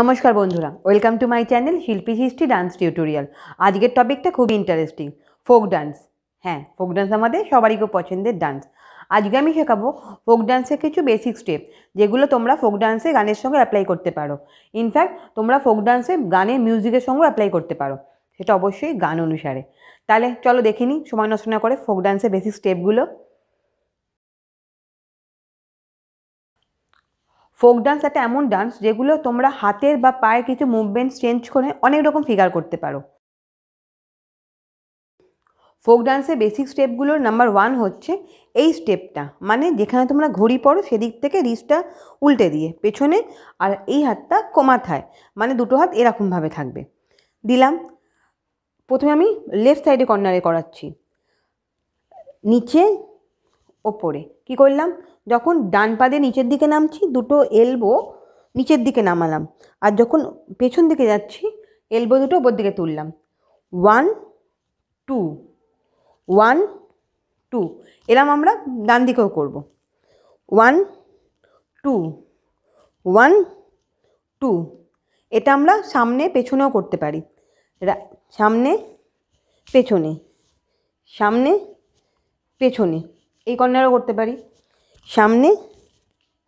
নমস্কার বন্ধুরা welcome to my channel Shilpi history dance tutorial আজকের টপিকটা খুব ইন্টারেস্টিং ফোক ডান্স হ্যাঁ ফোক ডান্স আমাদের সবারই খুব পছন্দের ডান্স আজকে আমি শেখাবো ফোক ডান্সের কিছু বেসিক স্টেপ যেগুলো তোমরা ফোক ডান্সে গানের সঙ্গে অ্যাপ্লাই করতে পারো ইনফ্যাক্ট তোমরা ফোক ডান্সে গানের মিউজিকের সঙ্গে অ্যাপ্লাই করতে পারো সেটা অবশ্যই গান অনুসারে তাহলে চলো দেখে নিই সময় নষ্ট না করে ফোক ডান্সের বেসিক স্টেপগুলো ফোক ডান্স একটা এমন ডান্স যেগুলো তোমরা হাতের বা পায়ের কিছু মুভমেন্টস চেঞ্জ করে অনেক রকম ফিগার করতে পারো ফোক ডান্সের বেসিক স্টেপগুলোর নাম্বার ওয়ান হচ্ছে এই স্টেপটা মানে যেখানে তোমরা ঘড়ি পড়ো সেদিক থেকে রিচটা উল্টে দিয়ে পেছনে আর এই হাতটা কমাথায় মানে দুটো হাত এরকমভাবে থাকবে দিলাম প্রথমে আমি লেফট সাইডে কর্নারে করাচ্ছি নিচে ওপরে কি করলাম যখন ডান পাদে নিচের দিকে নামছি দুটো এলবো নিচের দিকে নামালাম আর যখন পেছন দিকে যাচ্ছি এলবো দুটো ওপর দিকে তুললাম ওয়ান টু ওয়ান টু এরম আমরা ডান দিকেও করব ওয়ান টু ওয়ান টু এটা আমরা সামনে পেছনেও করতে পারি সামনে পেছনে সামনে পেছনে এই কর্নারও করতে পারি সামনে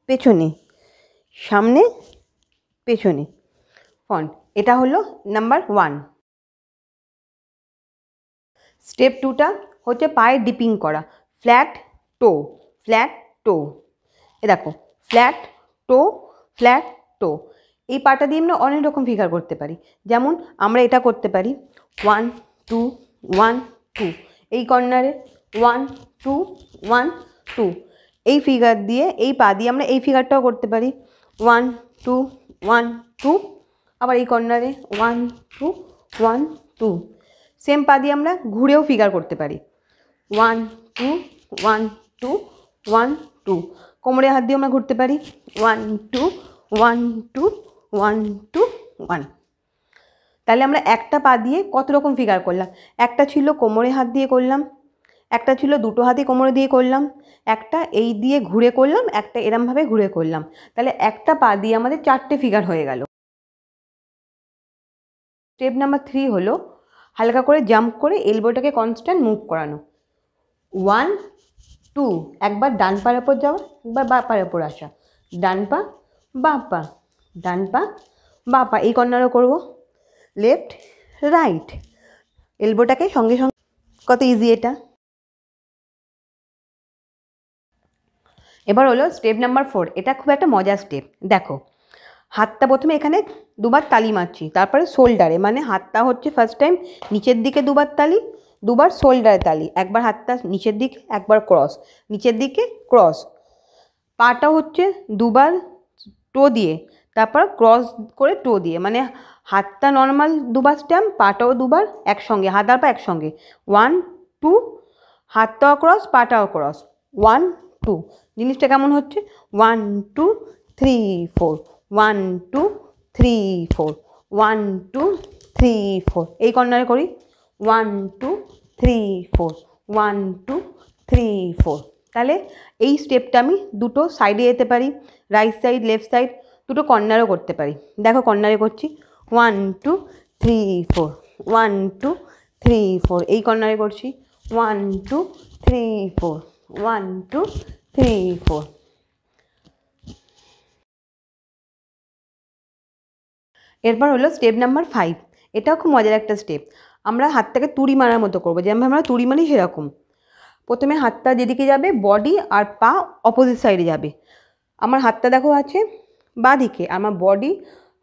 পেছনে সামনে পেছনে ফন্ট এটা হলো নাম্বার ওয়ান স্টেপ টুটা হচ্ছে পায়ে ডিপিং করা ফ্ল্যাট টো ফ্ল্যাট টো এ দেখো ফ্ল্যাট টো ফ্ল্যাট টো এই পাটা দিয়ে আমরা অনেক রকম ফিগার করতে পারি যেমন আমরা এটা করতে পারি ওয়ান টু ওয়ান টু এই কর্নারে ওয়ান টু ওয়ান টু এই ফিগার দিয়ে এই পা দিয়ে আমরা এই ফিগারটাও করতে পারি ওয়ান টু ওয়ান টু আবার এই কর্নারে one two one two same পা দিয়ে আমরা ঘুরেও ফিগার করতে পারি one two one two one two কোমরে হাত দিয়ে আমরা ঘুরতে পারি one two one two one two one তাহলে আমরা একটা পা দিয়ে কত রকম ফিগার করলাম একটা ছিল কোমরে হাত দিয়ে করলাম একটা ছিল দুটো হাতে কোমরে দিয়ে করলাম একটা এই দিয়ে ঘুরে করলাম একটা এরমভাবে ঘুরে করলাম তাহলে একটা পা দিয়ে আমাদের চারটে ফিগার হয়ে গেল স্টেপ নাম্বার থ্রি হলো হালকা করে জাম্প করে এলবোটাকে কনস্ট্যান্ট মুভ করানো ওয়ান টু একবার ডান পায়ের ওপর যাওয়া একবার বা পার ওপর আসা ডান পা বা পা ডান পা বা পা এই কর্নারও করব লেফট রাইট এলবোটাকে সঙ্গে সঙ্গে কত ইজি এটা এবার হলো স্টেপ নাম্বার ফোর এটা খুব একটা মজার স্টেপ দেখো হাতটা প্রথমে এখানে দুবার তালি মারছি তারপরে শোল্ডারে মানে হাতটা হচ্ছে ফার্স্ট টাইম নিচের দিকে দুবার তালি দুবার শোল্ডারে তালি একবার হাতটা নিচের দিকে একবার ক্রস নিচের দিকে ক্রস পাটা হচ্ছে দুবার টো দিয়ে তারপর ক্রস করে টো দিয়ে মানে হাতটা নর্মাল দুবার স্ট্যাম্প পাটাও দুবার একসঙ্গে হাত আর পা একসঙ্গে ওয়ান টু হাতটাও ক্রস পাটাও ক্রস ওয়ান টু জিনিসটা কেমন হচ্ছে one two three four one two three four one two three four এই কর্নারে করি one two three four one two three four তাহলে এই স্টেপটা আমি দুটো সাইডে যেতে পারি রাইট সাইড লেফট সাইড দুটো কর্নারও করতে পারি দেখো কর্নারে করছি one two three four one two three four এই কর্নারে করছি one two three four one two three, four. এরপর হলো স্টেপ নাম্বার ফাইভ এটাও খুব মজার একটা স্টেপ আমরা হাতটাকে তুড়ি মারার মতো করবো যেমন আমরা তুড়ি মারি সেরকম প্রথমে হাতটা যেদিকে যাবে বডি আর পা অপোজিট সাইডে যাবে আমার হাতটা দেখো আছে বা দিকে আমার বডি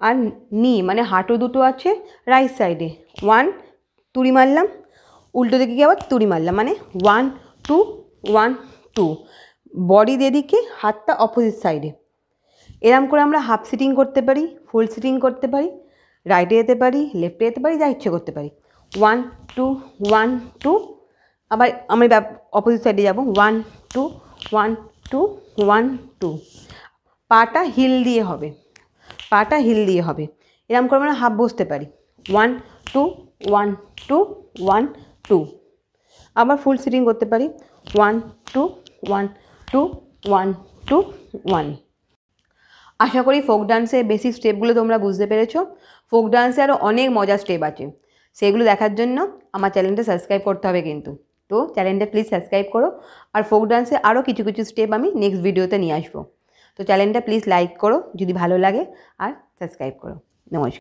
আর নি মানে হাঁটু দুটো আছে রাইট সাইডে ওয়ান তুড়ি মারলাম উল্টো দিকে গিয়ে আবার তুড়ি মারলাম মানে one two one two body এদিকে হাতটা অপোজিট সাইডে এরম করে আমরা হাফ সিটিং করতে পারি ফুল সিটিং করতে পারি রাইটে যেতে পারি লেফটে যেতে পারি যা ইচ্ছে করতে পারি ওয়ান টু ওয়ান টু আবার আমি অপোজিট সাইডে যাব one two one two one two পাটা হিল দিয়ে হবে পাটা হিল দিয়ে হবে এরম করে আমরা হাফ বসতে পারি one two one two one two আবার ফুল সিটিং করতে পারি one two one two one two one আশা করি ফোক ডান্সের বেসিক স্টেপগুলো তোমরা বুঝতে পেরেছো ফোক ডান্সে আরও অনেক মজার স্টেপ আছে সেগুলো দেখার জন্য আমার চ্যানেলটা সাবস্ক্রাইব করতে হবে কিন্তু তো চ্যানেলটা প্লিজ সাবস্ক্রাইব করো আর ফোক ডান্সে আরও কিছু কিছু স্টেপ আমি নেক্সট ভিডিওতে নিয়ে আসবো তো চ্যানেলটা প্লিজ লাইক করো যদি ভালো লাগে আর সাবস্ক্রাইব করো নমস্কার